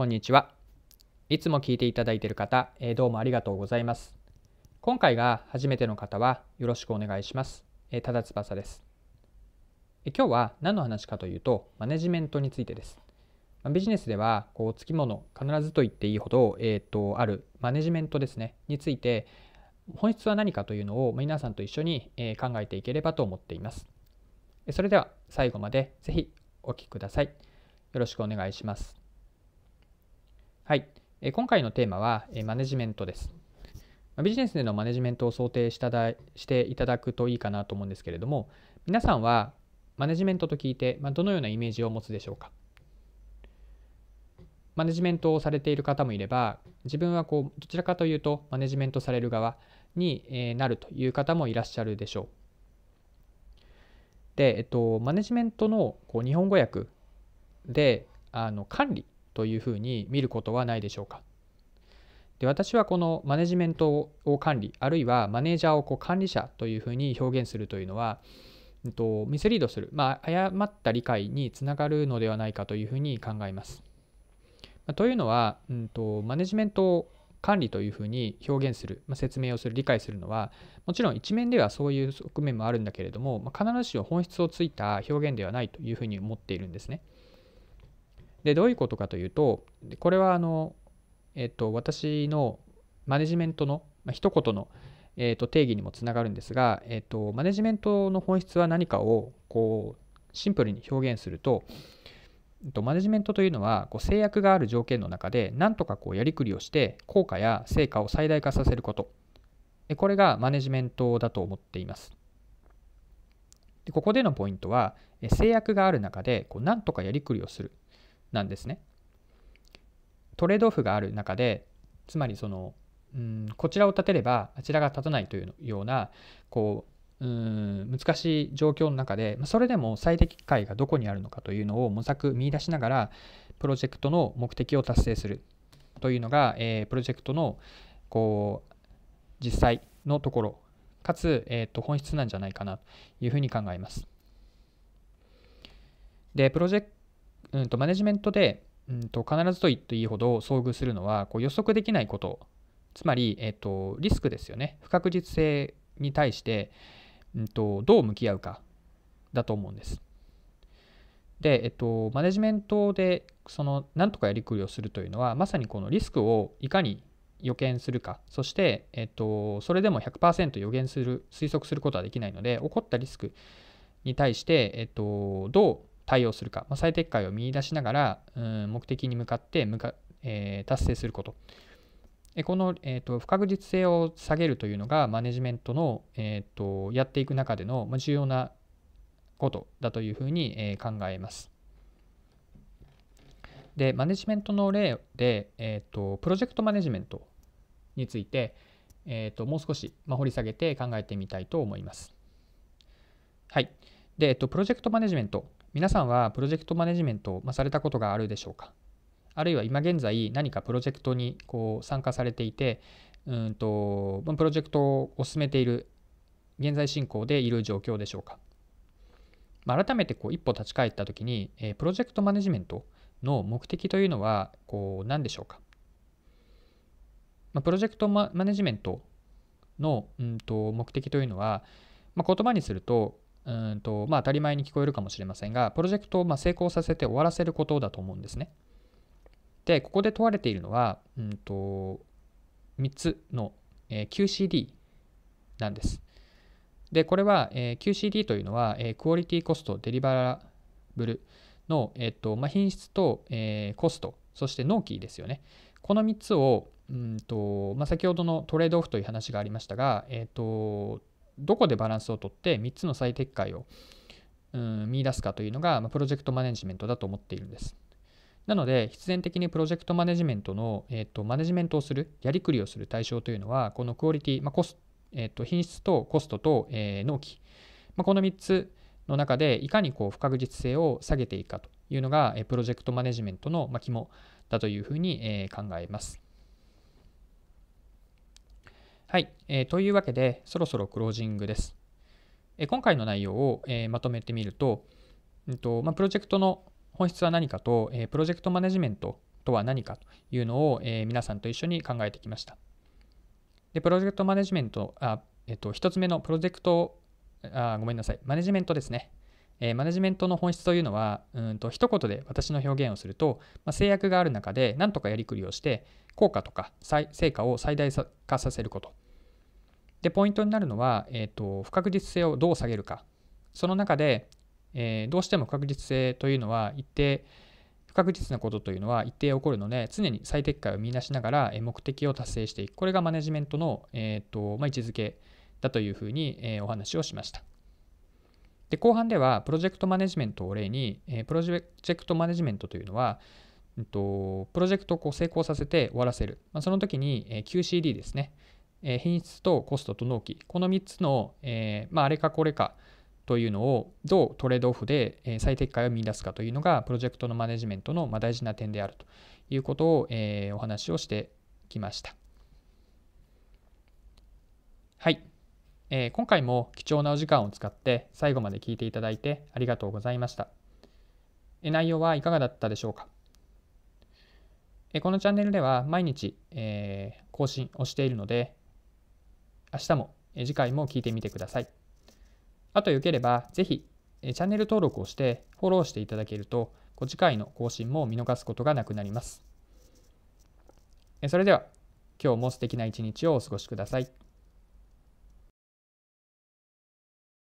こんにちは。いつも聞いていただいている方、えー、どうもありがとうございます。今回が初めての方はよろしくお願いします。えー、ただ翼です、えー、今日は何の話かというと、マネジメントについてです。まあ、ビジネスでは、こう、つきもの、必ずと言っていいほど、えっ、ー、と、あるマネジメントですね、について、本質は何かというのを皆さんと一緒にえ考えていければと思っています。それでは最後までぜひお聴きください。よろしくお願いします。はい、え今回のテーマは、えマネジメントです。ビジネスでのマネジメントを想定しただしていただくといいかなと思うんですけれども、皆さんはマネジメントと聞いて、まどのようなイメージを持つでしょうか。マネジメントをされている方もいれば、自分はこうどちらかというとマネジメントされる側になるという方もいらっしゃるでしょう。で、えっと、マネジメントのこう日本語訳であの管理というふうに見ることはないでしょうか。で私はこのマネジメントを管理あるいはマネージャーをこう管理者というふうに表現するというのは、えっと、ミスリードする、まあ、誤った理解につながるのではないかというふうに考えます。まというのは、うんと、マネジメントを管理というふうに表現する、まあ、説明をする理解するのはもちろん一面ではそういう側面もあるんだけれども、まあ、必ずしも本質をついた表現ではないというふうに思っているんですね。でどういうことかというとこれはあの、えっと、私のマネジメントの、まあ、一言の、えっと、定義にもつながるんですが、えっと、マネジメントの本質は何かをこうシンプルに表現すると、えと、マネジメントというのはこう制約がある条件の中で何とかこうやりくりをして効果や成果を最大化させることこれがマネジメントだと思っていますでここでのポイントは制約がある中でこう何とかやりくりをするなんですね。トレードオフがある中でつまりそのうんこちらを立てればあちらが立たないというようなこううん難しい状況の中でそれでも最適解がどこにあるのかというのを模索見出しながらプロジェクトの目的を達成するというのが、えー、プロジェクトのこう実際のところかつ、えーと、本質なんじゃないかなというふうに考えます。でプロジェクうんとマネジメントで、うんと、必ずと言っていいほど遭遇するのはこう予測できないことつまり、えーと、リスクですよね不確実性に対して、うんと、どう向き合うかだと思うんです。で、えっと、マネジメントでその何とかやりくりをするというのはまさにこのリスクをいかに予見するかそして、えっと、それでも100%予言する推測することはできないので起こったリスクに対して、えっと、どう対応するか、まあ、最適解を見出しながら、うん、目的に向かって向か、えー、達成すること。この、えーと、不確実性を下げるというのがマネジメントの、えーと、やっていく中での重要なことだというふうに、えー、考えます。でマネジメントの例で、えーと、プロジェクトマネジメントについて、えー、ともう少し、まあ、掘り下げて考えてみたいと思います。はい。で、えっと、プロジェクトマネジメント皆さんはプロジェクトマネジメントをされたことがあるでしょうかあるいは今現在何かプロジェクトにこう参加されていてうんとプロジェクトを進めている現在進行でいる状況でしょうか、まあ、改めてこう一歩立ち返った時に、えプロジェクトマネジメントの目的というのはこう何でしょうか、まあ、プロジェクトマネジメントのうんと目的というのは、まあ、言葉にするとうんとまあ、当たり前に聞こえるかもしれませんが、プロジェクトをま成功させて終わらせることだと思うんですね。で、ここで問われているのは、うんと、3つの、えー、QCD なんです。で、これは、えー、QCD というのは、えー、クオリティコスト、デリバラブルの、えーとまあ、品質と、えコスト、そして納期ですよね。この3つを、うんとまあ、先ほどのトレードオフという話がありましたが、えーと、どこでバランスをとって3つの最適解をうん見出すかというのが、まあ、プロジェクトマネジメントだと思っているんです。なので必然的にプロジェクトマネジメントの、えーと、マネジメントをするやりくりをする対象というのはこのクオリティ、まあコスえーと、と品質とコストと、えー、納期、まあ、この3つの中でいかにこう不確実性を下げていくかというのが、えー、プロジェクトマネジメントの、まあ、肝だというふうに、えー、考えます。はい、えー、というわけで、そろそろクロージングです。えー、今回の内容を、えー、まとめてみると、うんとまあ、プロジェクトの本質は何かと、えプロジェクトマネジメントとは何かというのを、え皆さんと一緒に考えてきました。で、プロジェクトマネジメント、あえっ、と、1つ目のプロジェクト、あごめんなさい、マネジメントですね。えー、マネジメントの本質というのは、うんと一言で私の表現をすると、まあ、制約がある中で何とかやりくりをして、効果とか成果を最大化させること。で、ポイントになるのは、えーと、不確実性をどう下げるか。その中で、えー、どうしても不確実性というのは一定、不確実なことというのは一定起こるので、常に最適解を見出しながら目的を達成していく。これがマネジメントの、えーとまあ、位置づけだというふうに、えー、お話をしました。で後半ではプロジェクトマネジメントを例に、えプロジェクトマネジメントというのは、えっと、プロジェクトをこう成功させて終わらせる、まあ、その時に、え QCD ですね、え品質とコストと納期この3つの、えまあ、あれかこれかというのをどうトレードオフで最適解を見出すかというのがプロジェクトのマネジメントの大事な点であるということをお話をしてきました。はい。えー、今回も貴重なお時間を使って最後まで聞いていただいてありがとうございました。え内容はいかがだったでしょうかえこのチャンネルでは毎日、えー、更新をしているので、明日も、え次回も聞いてみてください。あとよければ、ぜひ、えチャンネル登録をしてフォローしていただけると、次回の更新も見逃すことがなくなります。えそれでは、今日も素敵な一日をお過ごしください。